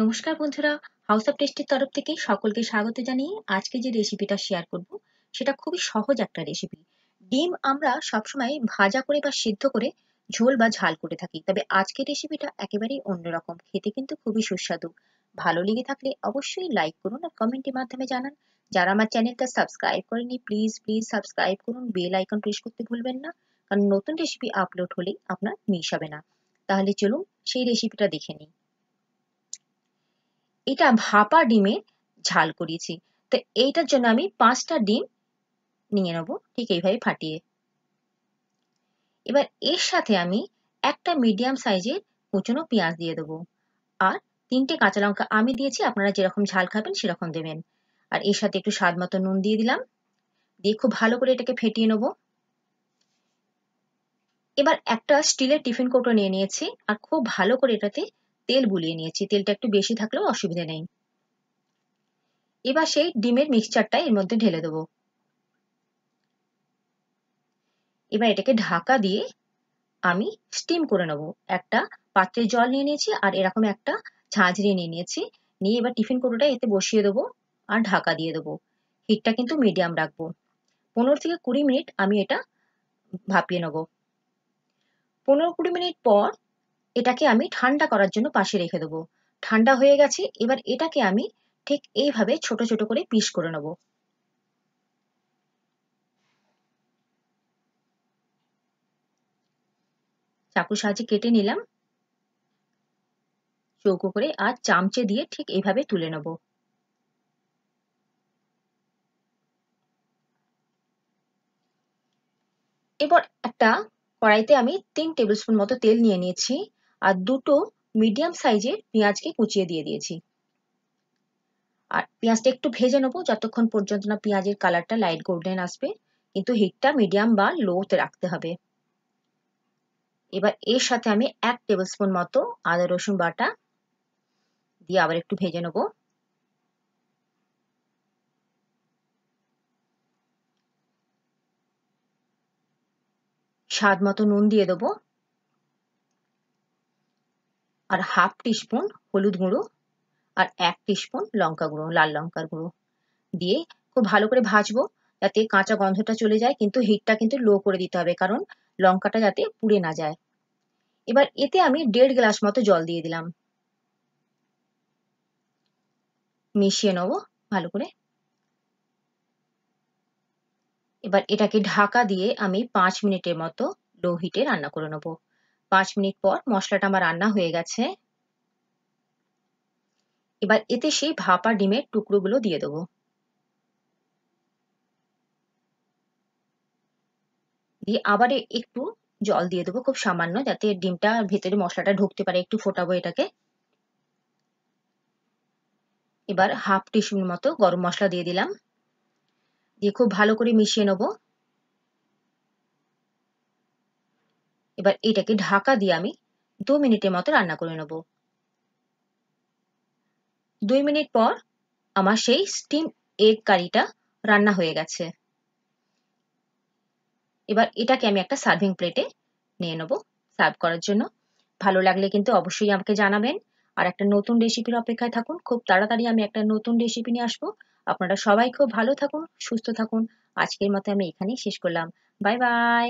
নমস্কার বন্ধুরা house of টেস্টের তরফ থেকে সকলকে স্বাগত জানিয়ে আজকে যে রেসিপিটা শেয়ার করব সেটা খুবই সহজ একটা রেসিপি ডিম আমরা সবসময় ভাজা করে বা সিদ্ধ করে ঝোল বা ঝাল করে থাকি তবে আজকের রেসিপিটা একেবারেই অন্যরকম খেতে কিন্তু খুবই সুস্বাদু ভালো লেগে থাকলে অবশ্যই লাইক করুন আর কমেন্টের মাধ্যমে জানান যারা আমার চ্যানেলটা সাবস্ক্রাইব করেনি প্লিজ প্লিজ সাবস্ক্রাইব করুন বেল আইকন প্রেস করতে ভুলবেন না কারণ নতুন রেসিপি আপলোড হলেই আপনার মিস হবে না তাহলে চলুন সেই রেসিপিটা দেখে নিই এটা ভাপা ডিমে ঝাল করিয়েছি তো এইটার জন্য আমি পাঁচটা ডিম নিয়ে নেব ঠিক এইভাবে ফাটিয়ে এবার এর সাথে আমি একটা মিডিয়াম সাইজের কুচনো পেঁয়াজ দিয়ে দেবো আর তিনটে কাঁচা লঙ্কা আমি দিয়েছি আপনারা যেরকম ঝাল খাবেন সেরকম দেবেন আর এর সাথে একটু স্বাদ মতো নুন দিয়ে দিলাম দিয়ে খুব ভালো করে এটাকে ফেটিয়ে নেব এবার একটা স্টিলের টিফিন কৌটো নিয়ে নিয়েছি আর খুব ভালো করে এটাতে তেল বুলিয়ে নিয়েছি তেলটা একটু বেশি থাকলেও অসুবিধে নেই এবার সেই ডিমের মিক্সচারটা এর মধ্যে ঢেলে দেবো এবার এটাকে ঢাকা দিয়ে আমি স্টিম করে নেব একটা পাত্রে জল নিয়ে নিয়েছি আর এরকম একটা ছাঁচড়িয়ে নিয়ে নিয়েছি নিয়ে এবার টিফিন কোটোটা এতে বসিয়ে দেবো আর ঢাকা দিয়ে দেবো হিটটা কিন্তু মিডিয়াম রাখবো পনেরো থেকে কুড়ি মিনিট আমি এটা ভাপিয়ে নেব পনেরো কুড়ি মিনিট পর এটাকে আমি ঠান্ডা করার জন্য পাশে রেখে দেবো ঠান্ডা হয়ে গেছে এবার এটাকে আমি ঠিক এইভাবে ছোট ছোট করে পিস করে নেব চাকুর সাহায্যে কেটে নিলাম চৌকো করে আর চামচে দিয়ে ঠিক এইভাবে তুলে নেব এবার একটা কড়াইতে আমি তিন টেবিল স্পুন মতো তেল নিয়ে নিয়েছি আর দুটো মিডিয়াম সাইজের পেঁয়াজকে কুচিয়ে দিয়ে দিয়েছি আর পেঁয়াজটা একটু ভেজে নেবো যতক্ষণ পর্যন্ত না পেঁয়াজের কালারটা লাইট গোল্ডেন আসবে কিন্তু হিটটা মিডিয়াম বা লোতে রাখতে হবে এবার এর সাথে আমি এক টেবিল স্পুন মতো আদা রসুন বাটা দিয়ে আবার একটু ভেজে নেবো স্বাদ মতো নুন দিয়ে দেবো আর হাফ টিস্পুন হলুদ গুঁড়ো আর এক টিস্পুন লঙ্কা গুঁড়ো লাল লঙ্কার গুঁড়ো দিয়ে খুব ভালো করে ভাজবো যাতে কাঁচা গন্ধটা চলে যায় কিন্তু হিটটা কিন্তু লো করে দিতে হবে কারণ লঙ্কাটা যাতে পুড়ে না যায় এবার এতে আমি দেড় গ্লাস মতো জল দিয়ে দিলাম মিশিয়ে নেবো ভালো করে এবার এটাকে ঢাকা দিয়ে আমি পাঁচ মিনিটের মতো লো হিটে রান্না করে নেবো পাঁচ মিনিট পর মশলাটা আমার রান্না হয়ে গেছে এবার এতে সেই ভাপা ডিমের টুকরোগুলো দিয়ে দেবো দিয়ে আবার একটু জল দিয়ে দেবো খুব সামান্য যাতে ডিমটা ভেতরে মশলাটা ঢুকতে পারে একটু ফোটাবো এটাকে এবার হাফ টিস্পুন মতো গরম মশলা দিয়ে দিলাম দিয়ে খুব ভালো করে মিশিয়ে নেবো এবার এটাকে ঢাকা দিয়ে আমি দু মিনিটের মতো রান্না করে নেব দুই মিনিট পর আমার সেই স্টিম এগ কারিটা রান্না হয়ে গেছে এবার এটাকে আমি একটা সার্ভিং প্লেটে নিয়ে নেব সার্ভ করার জন্য ভালো লাগলে কিন্তু অবশ্যই আমাকে জানাবেন আর একটা নতুন রেসিপির অপেক্ষায় থাকুন খুব তাড়াতাড়ি আমি একটা নতুন রেসিপি নিয়ে আসবো আপনারা সবাই খুব ভালো থাকুন সুস্থ থাকুন আজকের মতো আমি এখানেই শেষ করলাম বাই বাই